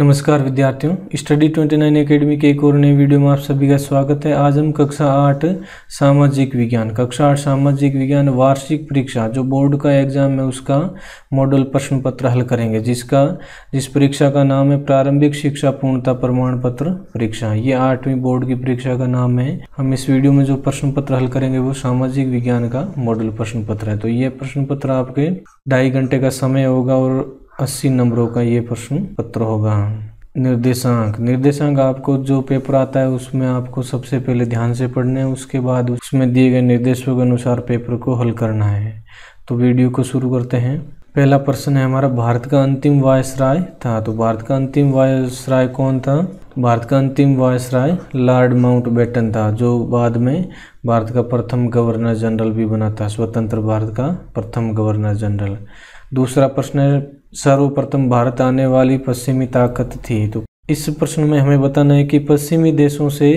नमस्कार विद्यार्थियों study 29 academy के एक और नए वीडियो में आप सभी का स्वागत है आज हम कक्षा आठ सामाजिक विज्ञान कक्षा आठ सामाजिक विज्ञान वार्षिक परीक्षा जो बोर्ड का एग्जाम है उसका मॉडल प्रश्न पत्र हल करेंगे जिसका जिस परीक्षा का नाम है प्रारंभिक शिक्षा पूर्णता प्रमाण पत्र परीक्षा ये आठवीं बोर्ड की परीक्षा का नाम है हम इस वीडियो में जो प्रश्न पत्र हल करेंगे वो सामाजिक विज्ञान का मॉडल प्रश्न पत्र है तो ये प्रश्न पत्र आपके ढाई घंटे का समय होगा और अस्सी नंबरों का ये प्रश्न पत्र होगा निर्देशांक निर्देशांक आपको जो पेपर आता है उसमें आपको सबसे पहले ध्यान से पढ़ना है उसके बाद उसमें दिए गए निर्देशों के अनुसार पेपर को हल करना है तो वीडियो को शुरू करते हैं पहला प्रश्न है हमारा भारत का अंतिम राय था तो भारत का अंतिम राय कौन था भारत का अंतिम viceroy Lord Mountbatten था जो बाद में भारत का प्रथम गवर्नर जनरल भी बना था स्वतंत्र भारत का प्रथम गवर्नर जनरल दूसरा प्रश्न है सर्वप्रथम भारत आने वाली पश्चिमी ताकत थी तो इस प्रश्न में हमें बताना है कि पश्चिमी देशों से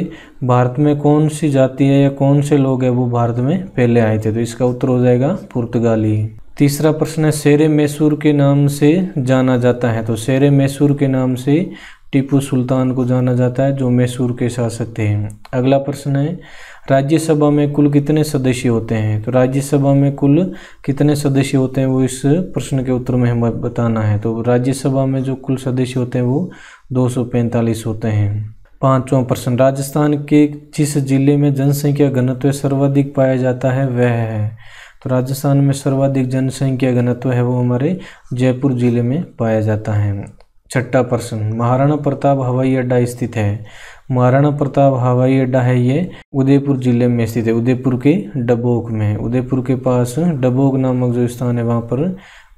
भारत में कौन सी जाति है या कौन से लोग हैं वो भारत में पहले आए थे तो इसका उत्तर हो जाएगा पुर्तगाली तीसरा प्रश्न है शेर मैसूर के नाम से जाना जाता है तो शेर मैसूर के नाम से टीपू सुल्तान को जाना जाता है जो मैसूर के शासक थे अगला प्रश्न है राज्यसभा में कुल कितने सदस्य होते हैं तो राज्यसभा में कुल कितने सदस्य होते हैं वो इस प्रश्न के उत्तर में हमें बताना है तो राज्यसभा में जो कुल सदस्य होते हैं वो दो होते हैं पांचवा प्रश्न राजस्थान के जिस जिले में जनसंख्या घनत्व सर्वाधिक पाया जाता है वह है तो राजस्थान में सर्वाधिक जनसंख्या घनत्व है वो हमारे जयपुर जिले में पाया जाता है छठा प्रश्न महाराणा प्रताप हवाई अड्डा स्थित है महाराणा प्रताप हवाई अड्डा है ये उदयपुर जिले में स्थित है उदयपुर के डबोक में उदयपुर के पास डबोक नामक जो स्थान है वहाँ पर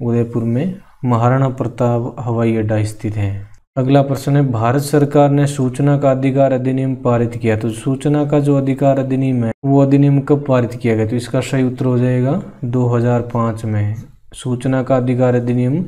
उदयपुर में महाराणा प्रताप हवाई अड्डा स्थित है अगला प्रश्न है भारत सरकार ने सूचना का अधिकार अधिनियम पारित किया तो सूचना का जो अधिकार अधिनियम है वो अधिनियम कब पारित किया गया तो इसका सही उत्तर हो जाएगा 2005 में सूचना का अधिकार अधिनियम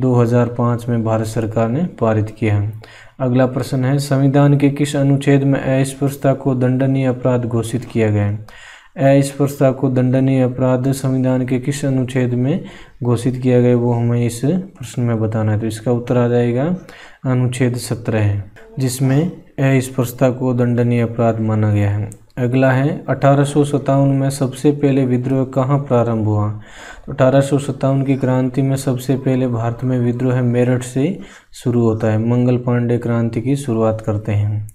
2005 में भारत सरकार ने पारित किया है अगला प्रश्न है संविधान के किस अनुच्छेद में अस्पृश्यता को दंडनीय अपराध घोषित किया गया है अस्पृश्यता को दंडनीय अपराध संविधान के किस अनुच्छेद में घोषित किया गया वो हमें इस प्रश्न में बताना है तो इसका उत्तर आ जाएगा अनुच्छेद सत्रह है जिसमें अस्पृश्यता को दंडनीय अपराध माना गया है अगला है अठारह में सबसे पहले विद्रोह कहाँ प्रारंभ हुआ तो अठारह की क्रांति में सबसे पहले भारत में विद्रोह मेरठ से शुरू होता है मंगल पांडे क्रांति की शुरुआत करते हैं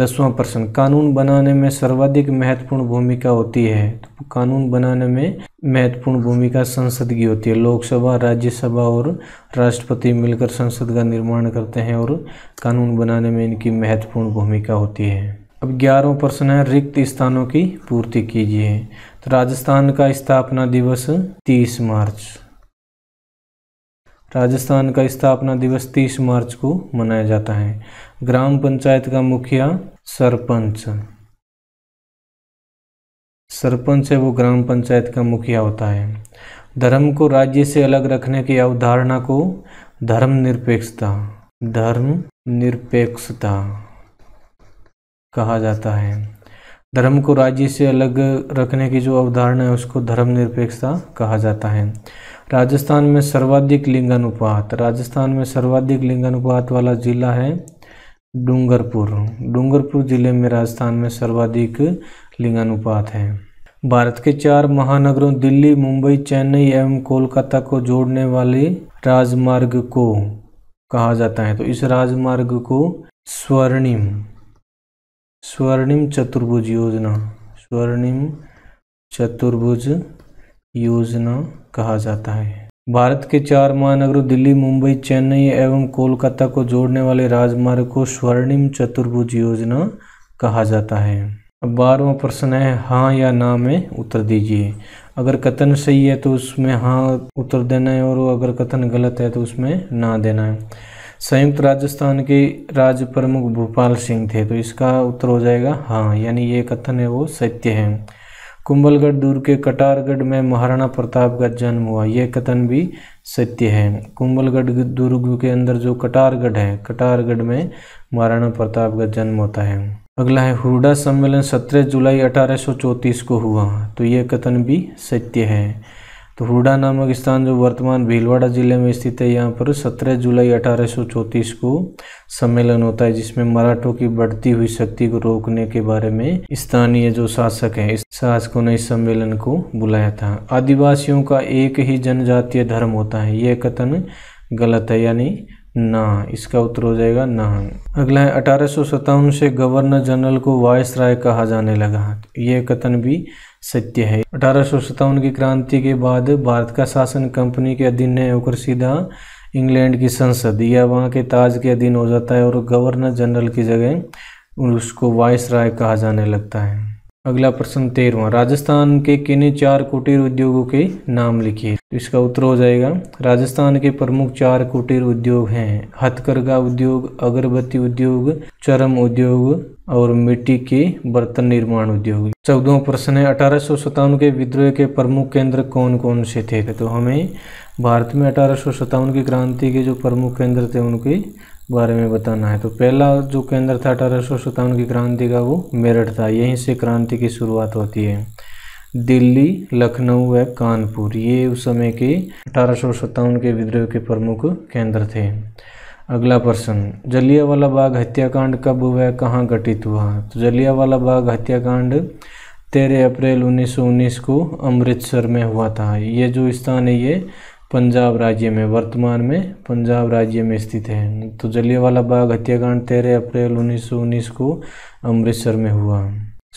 दसवां प्रश्न कानून बनाने में सर्वाधिक महत्वपूर्ण भूमिका होती है तो कानून बनाने में महत्वपूर्ण भूमिका संसद की होती है लोकसभा राज्यसभा और राष्ट्रपति मिलकर संसद का निर्माण करते हैं और कानून बनाने में इनकी महत्वपूर्ण भूमिका होती है अब ग्यारह प्रश्न है रिक्त स्थानों की पूर्ति कीजिए तो राजस्थान का स्थापना दिवस तीस मार्च राजस्थान का स्थापना दिवस तीस मार्च को मनाया जाता है ग्राम पंचायत का मुखिया सरपंच सरपंच है वो ग्राम पंचायत का मुखिया होता है धर्म को राज्य से अलग रखने की अवधारणा को धर्म निरपेक्षता धर्म निरपेक्षता कहा जाता है धर्म को राज्य से अलग रखने की जो अवधारणा है उसको धर्म निरपेक्षता कहा जाता है राजस्थान में सर्वाधिक लिंगानुपात राजस्थान में सर्वाधिक लिंगानुपात वाला जिला है डूंगरपुर डूंगरपुर जिले में राजस्थान में सर्वाधिक लिंगानुपात है भारत के चार महानगरों दिल्ली मुंबई चेन्नई एवं कोलकाता को जोड़ने वाले राजमार्ग को कहा जाता है तो इस राजमार्ग को स्वर्णिम स्वर्णिम चतुर्भुज योजना स्वर्णिम चतुर्भुज योजना कहा जाता है भारत के चार महानगरों दिल्ली मुंबई चेन्नई एवं कोलकाता को जोड़ने वाले राजमार्ग को स्वर्णिम चतुर्भुज योजना कहा जाता है अब बारहवा प्रश्न है हाँ या ना में उत्तर दीजिए अगर कथन सही है तो उसमें हाँ उत्तर देना है और अगर कथन गलत है तो उसमें ना देना है संयुक्त राजस्थान के राज्य प्रमुख भोपाल सिंह थे तो इसका उत्तर हो जाएगा हाँ यानी ये कथन है वो सत्य है कुंभलगढ़ दूर के कटारगढ़ में महाराणा प्रताप का जन्म हुआ ये कथन भी सत्य है कुंभलगढ़ दुर्ग के अंदर जो कटारगढ़ है कटारगढ़ में महाराणा प्रताप का जन्म होता है अगला है हुडा सम्मेलन 17 जुलाई 1834 को हुआ तो ये कथन भी सत्य है तो हुडा नामक स्थान जो वर्तमान भीलवाड़ा जिले में स्थित है यहाँ पर 17 जुलाई अठारह को सम्मेलन होता है जिसमें मराठों की बढ़ती हुई शक्ति को रोकने के बारे में स्थानीय जो शासक हैं इस शासकों ने इस सम्मेलन को बुलाया था आदिवासियों का एक ही जनजातीय धर्म होता है यह कथन गलत है यानी ना इसका उत्तर हो जाएगा ना अगला है अठारह से गवर्नर जनरल को वायस राय कहा जाने लगा ये कथन भी सत्य है अठारह की क्रांति के बाद भारत का शासन कंपनी के अधीन नहीं होकर सीधा इंग्लैंड की संसद या वहाँ के ताज के अधीन हो जाता है और गवर्नर जनरल की जगह उसको वाइस राय कहा जाने लगता है अगला प्रश्न तेरवा राजस्थान के किन चार कुटीर उद्योगों के नाम लिखिए तो इसका उत्तर हो जाएगा राजस्थान के प्रमुख चार कुटीर उद्योग हैं हथकरघा उद्योग अगरबत्ती उद्योग चरम उद्योग और मिट्टी के बर्तन निर्माण उद्योग चौदह प्रश्न है अठारह के विद्रोह के प्रमुख केंद्र कौन कौन से थे तो हमें भारत में अठारह की क्रांति के जो प्रमुख केंद्र थे उनके बारे में बताना है तो पहला जो केंद्र था अठारह की क्रांति का वो मेरठ था यहीं से क्रांति की शुरुआत होती है दिल्ली लखनऊ व कानपुर ये उस समय के अठारह के विद्रोह के प्रमुख केंद्र थे अगला प्रश्न जलियावाला बाग हत्याकांड कब व कहाँ घटित हुआ तो जलियावाला बाग हत्याकांड तेरह अप्रैल 1919 को अमृतसर में हुआ था ये जो स्थान है ये पंजाब राज्य में वर्तमान में पंजाब राज्य में स्थित है तो जलियावाला बाग हत्याकांड तेरह अप्रैल उन्नीस को अमृतसर में हुआ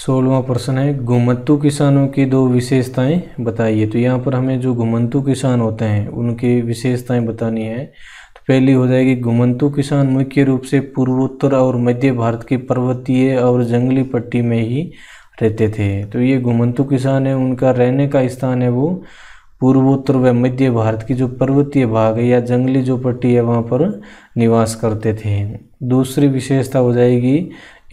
सोलवा प्रश्न है घुमंतु किसानों की दो विशेषताएं बताइए तो यहाँ पर हमें जो घुमंतु किसान होते हैं उनकी विशेषताएं बतानी है तो पहली हो जाएगी घुमंतु किसान मुख्य रूप से पूर्वोत्तर और मध्य भारत के पर्वतीय और जंगली पट्टी में ही रहते थे तो ये घुमंतु किसान है उनका रहने का स्थान है वो पूर्वोत्तर व मध्य भारत की जो पर्वतीय भाग है या जंगली जो पट्टी है वहाँ पर निवास करते थे दूसरी विशेषता हो जाएगी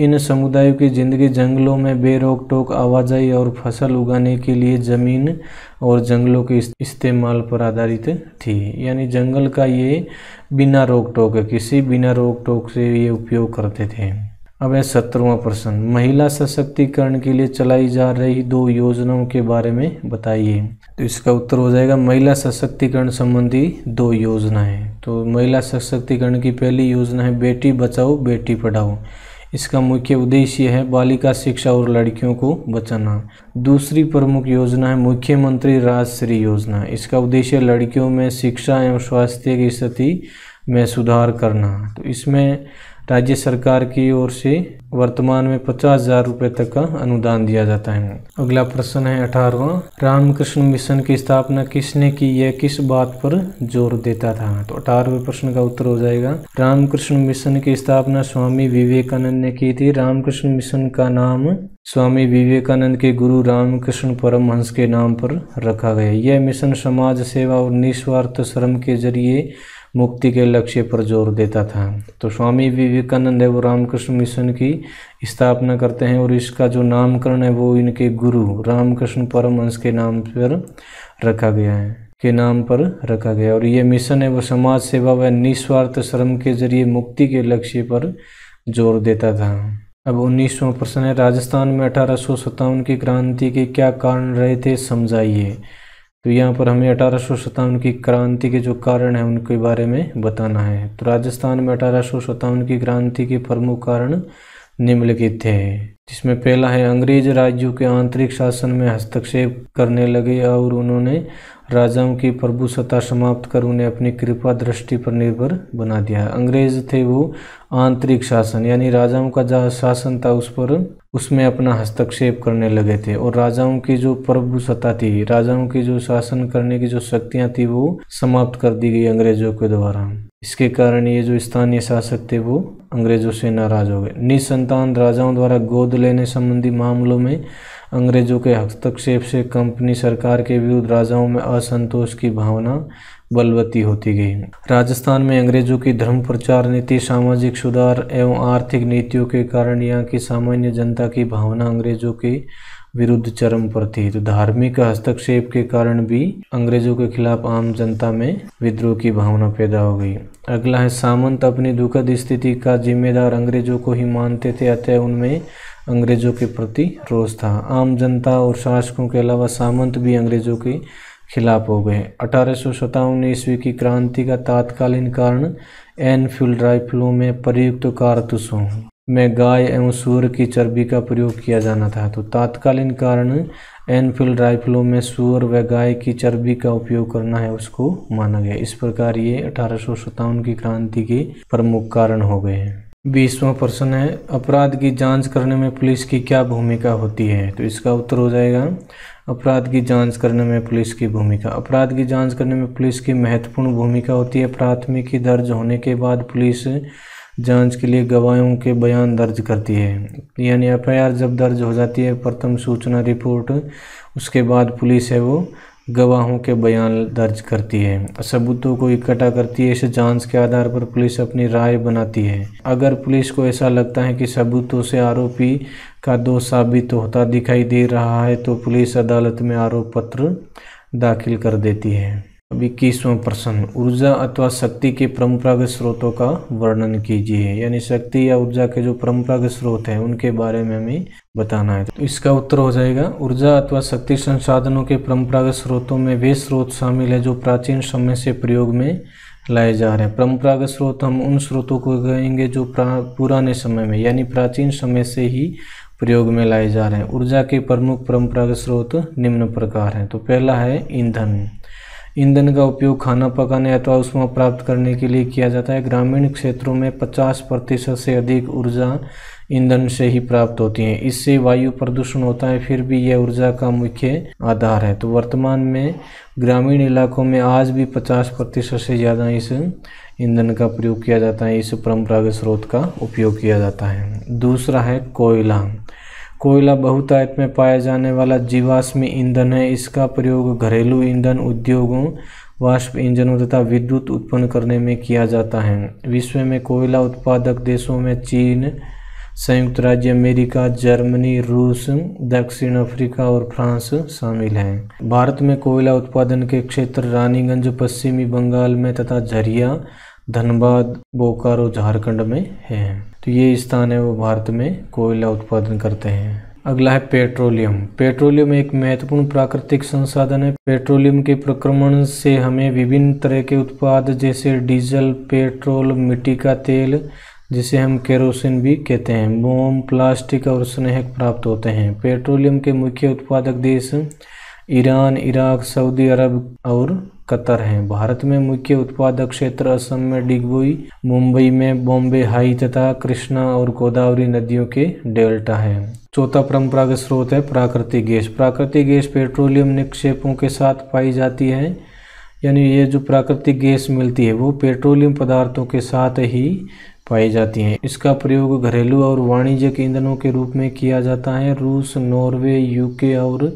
इन समुदायों की जिंदगी जंगलों में बेरोक टोक आवाजाही और फसल उगाने के लिए ज़मीन और जंगलों के इस्तेमाल पर आधारित थी यानी जंगल का ये बिना रोक टोक किसी बिना रोक टोक से ये उपयोग करते थे अब है सत्रहवा प्रश्न महिला सशक्तिकरण के लिए चलाई जा रही दो योजनाओं के बारे में बताइए तो इसका उत्तर हो जाएगा महिला सशक्तिकरण संबंधी दो योजनाएं तो महिला सशक्तिकरण की पहली योजना है बेटी बचाओ बेटी पढ़ाओ इसका मुख्य उद्देश्य है बालिका शिक्षा और लड़कियों को बचाना दूसरी प्रमुख योजना है मुख्यमंत्री राजश्री योजना इसका उद्देश्य लड़कियों में शिक्षा एवं स्वास्थ्य की स्थिति में सुधार करना तो इसमें राज्य सरकार की ओर से वर्तमान में पचास हजार रूपए तक का अनुदान दिया जाता है अगला प्रश्न है अठारवा रामकृष्ण मिशन की स्थापना किसने की यह किस बात पर जोर देता था तो अठारवे प्रश्न का उत्तर हो जाएगा रामकृष्ण मिशन की स्थापना स्वामी विवेकानंद ने की थी रामकृष्ण मिशन का नाम स्वामी विवेकानंद के गुरु रामकृष्ण परमहंस के नाम पर रखा गया यह मिशन समाज सेवा और निस्वार्थ श्रम के जरिए मुक्ति के लक्ष्य पर जोर देता था तो स्वामी विवेकानंद है वो रामकृष्ण मिशन की स्थापना करते हैं और इसका जो नामकरण है वो इनके गुरु रामकृष्ण परमहंस के नाम पर रखा गया है के नाम पर रखा गया और ये मिशन है वो समाज सेवा व निस्वार्थ श्रम के जरिए मुक्ति के लक्ष्य पर जोर देता था अब उन्नीसवा प्रश्न है राजस्थान में अठारह की क्रांति के क्या कारण रहे थे समझाइए तो यहाँ पर हमें अठारह की क्रांति के जो कारण हैं उनके बारे में बताना है तो राजस्थान में अठारह की क्रांति के प्रमुख कारण निम्नलिखित थे जिसमें पहला है अंग्रेज राज्यों के आंतरिक शासन में हस्तक्षेप करने लगे और उन्होंने राजाओं की प्रभुसत्ता समाप्त कर उन्हें अपनी कृपा दृष्टि पर निर्भर बना दिया अंग्रेज थे वो आंतरिक शासन यानी राजाओं का जहाँ शासन था उस पर उसमें अपना हस्तक्षेप करने लगे थे और राजाओं की जो प्रभुसत्ता थी राजाओं की जो शासन करने की जो शक्तियाँ थी वो समाप्त कर दी गई अंग्रेजों के द्वारा इसके कारण ये जो स्थानीय शासक थे वो अंग्रेजों से नाराज हो गए निसंतान राजाओं द्वारा गोद लेने संबंधी मामलों में अंग्रेजों के हस्तक्षेप से कंपनी सरकार के विरुद्ध राजाओं में असंतोष की भावना बलवती होती गई राजस्थान में अंग्रेजों की धर्म प्रचार नीति सामाजिक सुधार एवं आर्थिक नीतियों के कारण यहाँ की सामान्य जनता की भावना अंग्रेजों के विरुद्ध चरम पर थी तो धार्मिक हस्तक्षेप के कारण भी अंग्रेजों के खिलाफ आम जनता में विद्रोह की भावना पैदा हो गई अगला है सामंत अपनी दुखद स्थिति का जिम्मेदार अंग्रेजों को ही मानते थे अतः उनमें अंग्रेजों के प्रति रोष था आम जनता और शासकों के अलावा सामंत भी अंग्रेजों के खिलाफ हो गए अठारह सौ ईस्वी की क्रांति का तात्कालीन कारण एनफील्ड राइफलों में प्रयुक्त कारतूसों में गाय एवं सूअर की चर्बी का प्रयोग किया जाना था तो तात्कालीन कारण एनफील्ड राइफलों में सूअर व गाय की चर्बी का उपयोग करना है उसको माना गया इस प्रकार ये अठारह की क्रांति के प्रमुख कारण हो गए हैं बीसवा प्रश्न है अपराध की जांच करने में पुलिस की क्या भूमिका होती है तो इसका उत्तर हो जाएगा अपराध की जांच करने में पुलिस की भूमिका अपराध की जांच करने में पुलिस की महत्वपूर्ण भूमिका होती है प्राथमिकी दर्ज होने के बाद पुलिस जांच के लिए गवाहों के बयान दर्ज करती है यानी एफ जब दर्ज हो जाती है प्रथम सूचना रिपोर्ट उसके बाद पुलिस है वो गवाहों के बयान दर्ज करती है सबूतों को इकट्ठा करती है इस जांच के आधार पर पुलिस अपनी राय बनाती है अगर पुलिस को ऐसा लगता है कि सबूतों से आरोपी का दोष साबित होता दिखाई दे रहा है तो पुलिस अदालत में आरोप पत्र दाखिल कर देती है अब इक्कीसवां प्रश्न ऊर्जा अथवा शक्ति के परम्परागत स्रोतों का वर्णन कीजिए यानी शक्ति या ऊर्जा के जो परम्परागत स्रोत हैं उनके बारे में हमें बताना है तो इसका उत्तर हो जाएगा ऊर्जा अथवा शक्ति संसाधनों के परम्परागत स्रोतों में वे स्रोत शामिल है जो प्राचीन समय से प्रयोग में लाए जा रहे हैं परम्परागत स्रोत हम उन स्रोतों को कहेंगे जो पुराने समय में यानी प्राचीन समय से ही प्रयोग में लाए जा रहे हैं ऊर्जा के प्रमुख परम्परागत स्रोत निम्न प्रकार हैं तो पहला है ईंधन ईंधन का उपयोग खाना पकाने अथवा उष्मा प्राप्त करने के लिए किया जाता है ग्रामीण क्षेत्रों में 50 प्रतिशत से अधिक ऊर्जा ईंधन से ही प्राप्त होती है इससे वायु प्रदूषण होता है फिर भी यह ऊर्जा का मुख्य आधार है तो वर्तमान में ग्रामीण इलाकों में आज भी 50 प्रतिशत से ज़्यादा इस ईंधन का प्रयोग किया जाता है इस परम्परागत स्रोत का उपयोग किया जाता है दूसरा है कोयला कोयला बहुतायत में पाया जाने वाला जीवाश्म ईंधन है इसका प्रयोग घरेलू ईंधन उद्योगों वाष्प इंजनों तथा विद्युत उत्पन्न करने में किया जाता है विश्व में कोयला उत्पादक देशों में चीन संयुक्त राज्य अमेरिका जर्मनी रूस दक्षिण अफ्रीका और फ्रांस शामिल हैं भारत में कोयला उत्पादन के क्षेत्र रानीगंज पश्चिमी बंगाल में तथा झरिया धनबाद बोकारो झारखंड में है तो ये स्थान है वो भारत में कोयला उत्पादन करते हैं अगला है पेट्रोलियम पेट्रोलियम एक महत्वपूर्ण प्राकृतिक संसाधन है पेट्रोलियम के प्रक्रमण से हमें विभिन्न तरह के उत्पाद जैसे डीजल पेट्रोल मिट्टी का तेल जिसे हम केरोसिन भी कहते हैं मोम प्लास्टिक और स्नेहक प्राप्त होते हैं पेट्रोलियम के मुख्य उत्पादक देश ईरान इराक सऊदी अरब और कतर हैं भारत में मुख्य उत्पादक क्षेत्र असम में डिगबोई मुंबई में बॉम्बे हाई तथा कृष्णा और गोदावरी नदियों के डेल्टा हैं चौथा परंपरागत स्रोत है प्राकृतिक गैस प्राकृतिक गैस पेट्रोलियम निक्षेपों के साथ पाई जाती है यानी ये जो प्राकृतिक गैस मिलती है वो पेट्रोलियम पदार्थों के साथ ही पाई जाती है इसका प्रयोग घरेलू और वाणिज्यिक ईंधनों के रूप में किया जाता है रूस नॉर्वे यूके और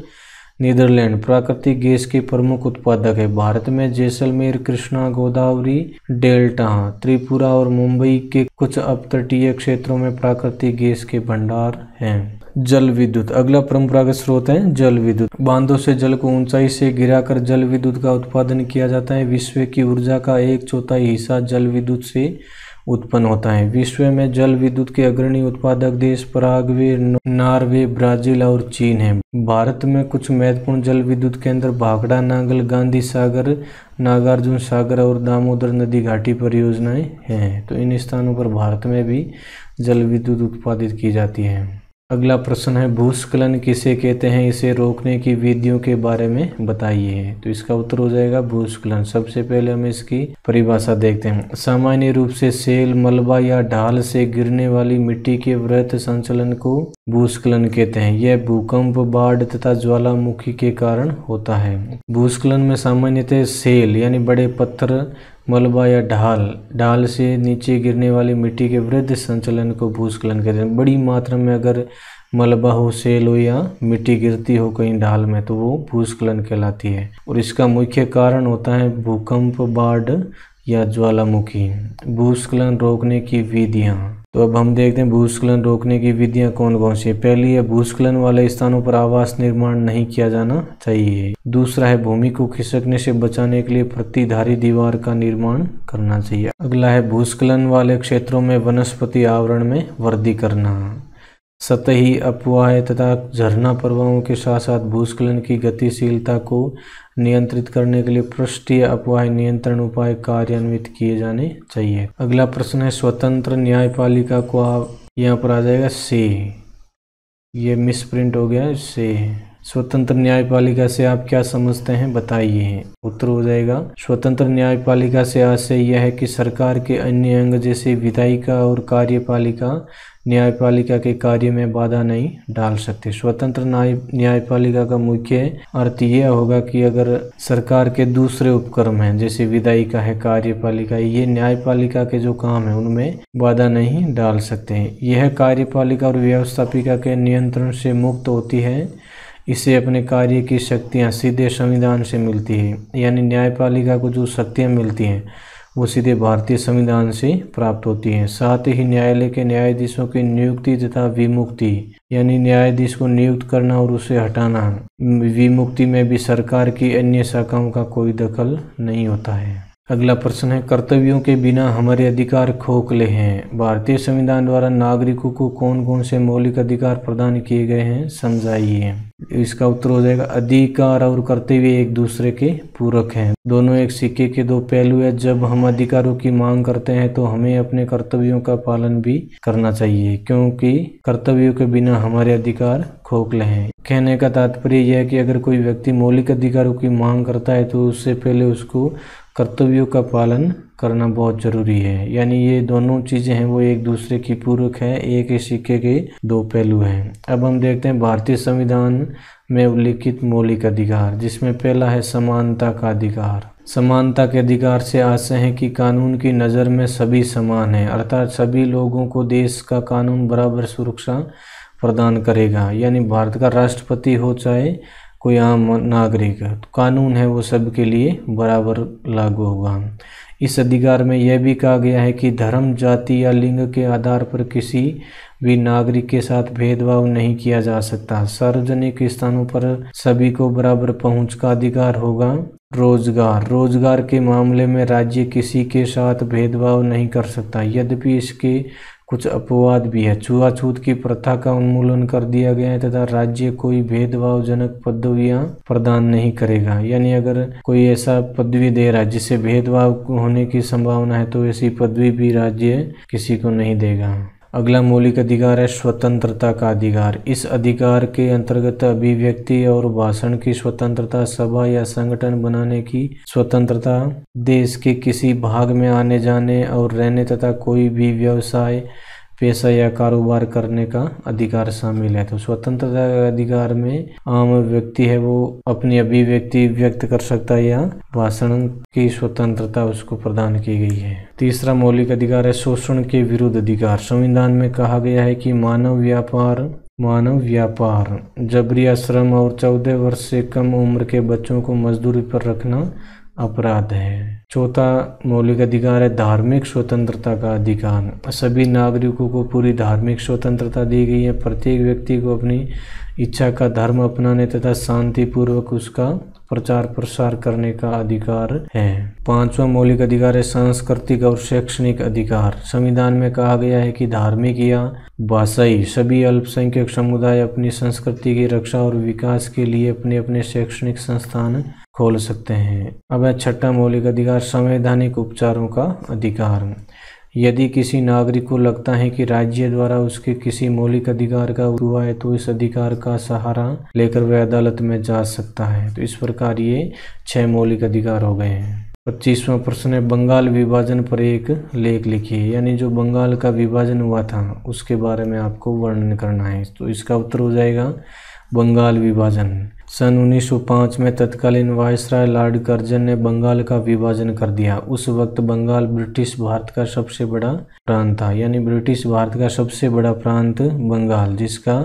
नीदरलैंड प्राकृतिक गैस के प्रमुख उत्पादक है भारत में जैसलमेर कृष्णा गोदावरी डेल्टा त्रिपुरा और मुंबई के कुछ अपतटीय क्षेत्रों में प्राकृतिक गैस के भंडार हैं जल विद्युत अगला परंपरागत स्रोत है जल विद्युत बांधों से जल को ऊंचाई से गिराकर जल विद्युत का उत्पादन किया जाता है विश्व की ऊर्जा का एक चौथाई हिस्सा जल विद्युत से उत्पन्न होता है विश्व में जल विद्युत के अग्रणी उत्पादक देश पराग्वे नार्वे ब्राजील और चीन है भारत में कुछ महत्वपूर्ण जल विद्युत केंद्र भागड़ा नांगल गांधी सागर नागार्जुन सागर और दामोदर नदी घाटी परियोजनाएं हैं तो इन स्थानों पर भारत में भी जल विद्युत उत्पादित की जाती है अगला प्रश्न है भूस्खलन किसे कहते हैं इसे रोकने की विधियों के बारे में बताइए तो इसका उत्तर हो जाएगा भूस्खलन सबसे पहले हम इसकी परिभाषा देखते हैं सामान्य रूप से सेल मलबा या ढाल से गिरने वाली मिट्टी के वृत संचलन को भूस्खलन कहते हैं यह भूकंप बाढ़ तथा ज्वालामुखी के कारण होता है भूस्खलन में सामान्यतः सेल यानी बड़े पत्थर मलबा या ढाल ढाल से नीचे गिरने वाली मिट्टी के वृद्ध संचलन को भूस्खलन कहते हैं बड़ी मात्रा में अगर मलबा हो सेल हो या मिट्टी गिरती हो कहीं ढाल में तो वो भूस्खलन कहलाती है और इसका मुख्य कारण होता है भूकंप बाढ़ या ज्वालामुखी भूस्खलन रोकने की विधियाँ तो अब हम देखते हैं भूस्खलन रोकने की विधियां कौन कौन सी पहली है भूस्खलन वाले स्थानों पर आवास निर्माण नहीं किया जाना चाहिए दूसरा है भूमि को खिसकने से बचाने के लिए प्रतिधारी दीवार का निर्माण करना चाहिए अगला है भूस्खलन वाले क्षेत्रों में वनस्पति आवरण में वृद्धि करना सतही अपवाह तथा झरना प्रवाहों के साथ साथ भूस्खलन की गतिशीलता को नियंत्रित करने के लिए पृष्ठीय अपवाह नियंत्रण उपाय कार्यान्वित किए जाने चाहिए अगला प्रश्न है स्वतंत्र न्यायपालिका को आप यहाँ पर आ जाएगा से ये प्रिंट हो गया से स्वतंत्र न्यायपालिका से आप क्या समझते हैं बताइए उत्तर हो जाएगा स्वतंत्र न्यायपालिका से आशय यह है कि सरकार के अन्य अंग जैसे विधायिका और कार्यपालिका न्यायपालिका के कार्य में बाधा नहीं डाल सकते स्वतंत्र न्यायपालिका का मुख्य अर्थ यह होगा कि अगर सरकार के दूसरे उपक्रम हैं जैसे विधायिका है कार्यपालिका ये न्यायपालिका के जो काम है उनमें बाधा नहीं डाल सकते हैं यह कार्यपालिका और व्यवस्थापिका के नियंत्रण से मुक्त होती है इसे अपने कार्य की शक्तियाँ सीधे संविधान से मिलती है यानी न्यायपालिका को जो शक्तियाँ मिलती हैं वो सीधे भारतीय संविधान से प्राप्त होती हैं साथ ही न्यायालय के न्यायाधीशों की नियुक्ति तथा विमुक्ति यानी न्यायाधीश को नियुक्त करना और उसे हटाना विमुक्ति में भी सरकार की अन्य शाखाओं का कोई दखल नहीं होता है अगला प्रश्न है कर्तव्यों के बिना हमारे अधिकार खोखले हैं भारतीय संविधान द्वारा नागरिकों को कौन कौन से मौलिक अधिकार प्रदान किए गए हैं समझाइए इसका उत्तर हो जाएगा अधिकार और कर्तव्य एक दूसरे के पूरक हैं दोनों एक सिक्के के दो पहलू है जब हम अधिकारों की मांग करते हैं तो हमें अपने कर्तव्यों का पालन भी करना चाहिए क्योंकि कर्तव्यों के बिना हमारे अधिकार खोखले हैं कहने का तात्पर्य यह है कि अगर कोई व्यक्ति मौलिक अधिकारों की मांग करता है तो उससे पहले उसको कर्तव्यों का पालन करना बहुत ज़रूरी है यानी ये दोनों चीज़ें हैं वो एक दूसरे की पूरक है एक ही सिक्के के दो पहलू हैं अब हम देखते हैं भारतीय संविधान में उल्लिखित मौलिक अधिकार जिसमें पहला है समानता का अधिकार समानता के अधिकार से आशय है कि कानून की नज़र में सभी समान हैं अर्थात सभी लोगों को देश का कानून बराबर सुरक्षा प्रदान करेगा यानी भारत का राष्ट्रपति हो चाहे कोई आम नागरिक है तो कानून है वो सबके लिए बराबर लागू होगा इस अधिकार में यह भी कहा गया है कि धर्म जाति या लिंग के आधार पर किसी भी नागरिक के साथ भेदभाव नहीं किया जा सकता सार्वजनिक स्थानों पर सभी को बराबर पहुंच का अधिकार होगा रोजगार रोजगार के मामले में राज्य किसी के साथ भेदभाव नहीं कर सकता यद्यपि इसके कुछ अपवाद भी है छुआछूत की प्रथा का उन्मूलन कर दिया गया है तथा राज्य कोई भेदभाव जनक पदवियां प्रदान नहीं करेगा यानी अगर कोई ऐसा पदवी दे रहा है जिससे भेदभाव होने की संभावना है तो ऐसी पदवी भी राज्य किसी को नहीं देगा अगला मौलिक अधिकार है स्वतंत्रता का अधिकार इस अधिकार के अंतर्गत अभिव्यक्ति और भाषण की स्वतंत्रता सभा या संगठन बनाने की स्वतंत्रता देश के किसी भाग में आने जाने और रहने तथा कोई भी व्यवसाय पेशा या कारोबार करने का अधिकार शामिल है तो स्वतंत्रता के अधिकार में आम व्यक्ति है वो अपनी अभिव्यक्ति व्यक्त कर सकता है या भाषण की स्वतंत्रता उसको प्रदान की गई है तीसरा मौलिक अधिकार है शोषण के विरुद्ध अधिकार संविधान में कहा गया है कि मानव व्यापार मानव व्यापार जबरी आश्रम और चौदह वर्ष से कम उम्र के बच्चों को मजदूरी पर रखना अपराध है चौथा मौलिक अधिकार है धार्मिक स्वतंत्रता का अधिकार सभी नागरिकों को पूरी धार्मिक स्वतंत्रता दी गई है प्रत्येक व्यक्ति को अपनी इच्छा का धर्म अपनाने तथा शांतिपूर्वक उसका प्रचार प्रसार करने का अधिकार है पांचवा मौलिक अधिकार है सांस्कृतिक और शैक्षणिक अधिकार संविधान में कहा गया है कि धार्मिक या भाषाई सभी अल्पसंख्यक समुदाय अपनी संस्कृति की रक्षा और विकास के लिए अपने अपने शैक्षणिक संस्थान खोल सकते हैं अब है छठा मौलिक अधिकार संवैधानिक उपचारों का अधिकार यदि किसी नागरिक को लगता है कि राज्य द्वारा उसके किसी मौलिक अधिकार का हुआ है तो इस अधिकार का सहारा लेकर वह अदालत में जा सकता है तो इस प्रकार ये छह मौलिक अधिकार हो गए हैं पच्चीसवा प्रश्न है बंगाल विभाजन पर एक लेख लिखिए यानी जो बंगाल का विभाजन हुआ था उसके बारे में आपको वर्णन करना है तो इसका उत्तर हो जाएगा बंगाल विभाजन सन 1905 में तत्कालीन वायसराय लॉर्ड कर्जन ने बंगाल का विभाजन कर दिया उस वक्त बंगाल ब्रिटिश भारत का सबसे बड़ा प्रांत था यानी ब्रिटिश भारत का सबसे बड़ा प्रांत बंगाल जिसका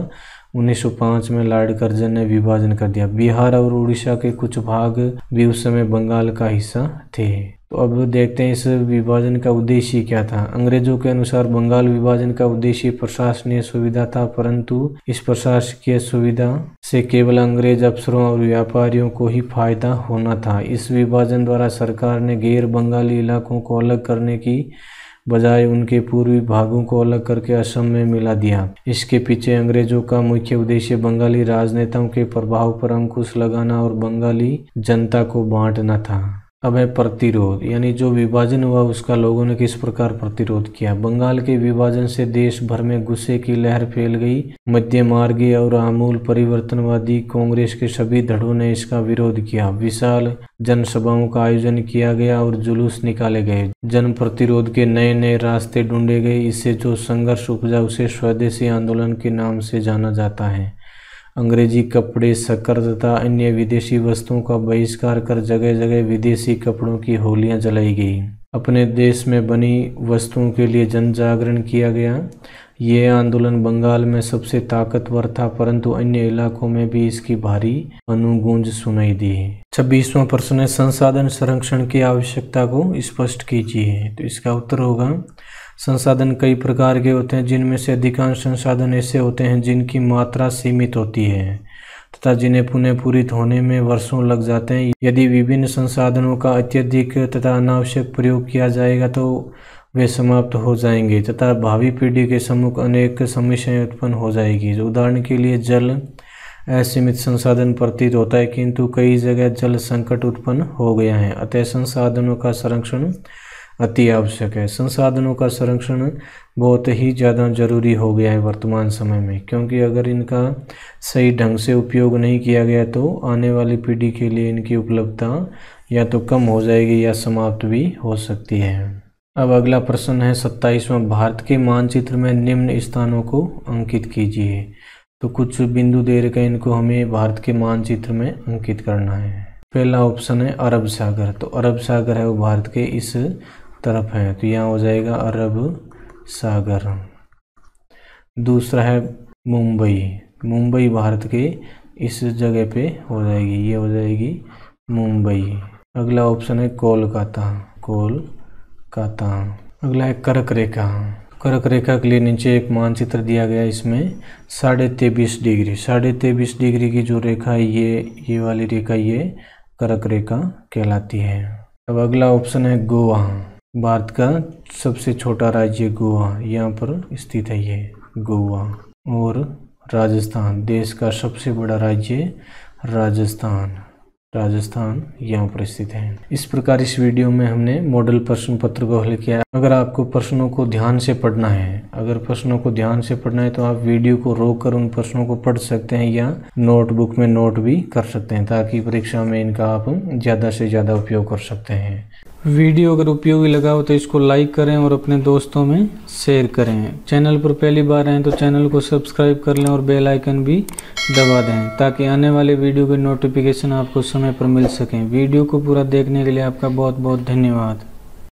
1905 में लॉर्ड कर्जन ने विभाजन कर दिया बिहार और उड़ीसा के कुछ भाग भी उस समय बंगाल का हिस्सा थे तो अब देखते हैं इस विभाजन का उद्देश्य क्या था अंग्रेजों के अनुसार बंगाल विभाजन का उद्देश्य प्रशासनीय सुविधा था परंतु इस प्रशासकीय सुविधा से केवल अंग्रेज अफसरों और व्यापारियों को ही फायदा होना था इस विभाजन द्वारा सरकार ने गैर बंगाली इलाकों को अलग करने की बजाय उनके पूर्वी भागों को अलग करके असम में मिला दिया इसके पीछे अंग्रेजों का मुख्य उद्देश्य बंगाली राजनेताओं के प्रभाव पर अंकुश लगाना और बंगाली जनता को बांटना था अब है प्रतिरोध यानी जो विभाजन हुआ उसका लोगों ने किस प्रकार प्रतिरोध किया बंगाल के विभाजन से देश भर में गुस्से की लहर फैल गई मध्य मार्गी और आमूल परिवर्तनवादी कांग्रेस के सभी धड़ों ने इसका विरोध किया विशाल जनसभाओं का आयोजन किया गया और जुलूस निकाले गए जन प्रतिरोध के नए नए रास्ते ढूंढे गए इससे जो संघर्ष उपजा उसे स्वदेशी आंदोलन के नाम से जाना जाता है अंग्रेजी कपड़े शक्कर तथा अन्य विदेशी वस्तुओं का बहिष्कार कर जगह जगह विदेशी कपड़ों की होलियां जलाई गई अपने देश में बनी वस्तुओं के लिए जन जागरण किया गया ये आंदोलन बंगाल में सबसे ताकतवर था परंतु अन्य इलाकों में भी इसकी भारी अनुगूंज सुनाई दी छब्बीसवा प्रश्न है संसाधन संरक्षण की आवश्यकता को स्पष्ट कीजिए तो इसका उत्तर होगा संसाधन कई प्रकार के होते हैं जिनमें से अधिकांश संसाधन ऐसे होते हैं जिनकी मात्रा सीमित होती है तथा जिन्हें पुनः पूरित होने में वर्षों लग जाते हैं यदि विभिन्न संसाधनों का अत्यधिक तथा अनावश्यक प्रयोग किया जाएगा तो वे समाप्त हो जाएंगे तथा भावी पीढ़ी के सम्मुख अनेक समस्याएं उत्पन्न हो जाएगी उदाहरण के लिए जल असीमित संसाधन प्रतीत होता है किंतु कई जगह जल संकट उत्पन्न हो गया है अतः संसाधनों का संरक्षण अति आवश्यक है संसाधनों का संरक्षण बहुत ही ज़्यादा जरूरी हो गया है वर्तमान समय में क्योंकि अगर इनका सही ढंग से उपयोग नहीं किया गया तो आने वाली पीढ़ी के लिए इनकी उपलब्धता या तो कम हो जाएगी या समाप्त भी हो सकती है अब अगला प्रश्न है सत्ताईसवां भारत के मानचित्र में निम्न स्थानों को अंकित कीजिए तो कुछ बिंदु दे का इनको हमें भारत के मानचित्र में अंकित करना है पहला ऑप्शन है अरब सागर तो अरब सागर है वो भारत के इस तरफ है तो यहाँ हो जाएगा अरब सागर दूसरा है मुंबई मुंबई भारत के इस जगह पे हो जाएगी ये हो जाएगी मुंबई अगला ऑप्शन है कोलकाता कोलकाता अगला है कर्क रेखा कर्क रेखा के लिए नीचे एक मानचित्र दिया गया इसमें साढ़े तेबीस डिग्री साढ़े तेबीस डिग्री की जो रेखा है ये ये वाली रेखा ये कर्क रेखा कहलाती है अब अगला ऑप्शन है गोवा भारत का सबसे छोटा राज्य गोवा यहाँ पर स्थित है ये गोवा और राजस्थान देश का सबसे बड़ा राज्य राजस्थान राजस्थान यहाँ पर स्थित है इस प्रकार इस वीडियो में हमने मॉडल प्रश्न पत्र को हल किया अगर आपको प्रश्नों को ध्यान से पढ़ना है अगर प्रश्नों को ध्यान से पढ़ना है तो आप वीडियो को रोक कर उन प्रश्नों को पढ़ सकते हैं या नोटबुक में नोट भी कर सकते हैं ताकि परीक्षा में इनका आप ज़्यादा से ज़्यादा उपयोग कर सकते हैं वीडियो अगर उपयोगी लगा हो तो इसको लाइक करें और अपने दोस्तों में शेयर करें चैनल पर पहली बार आए तो चैनल को सब्सक्राइब कर लें और बेल आइकन भी दबा दें ताकि आने वाले वीडियो के नोटिफिकेशन आपको समय पर मिल सकें वीडियो को पूरा देखने के लिए आपका बहुत बहुत धन्यवाद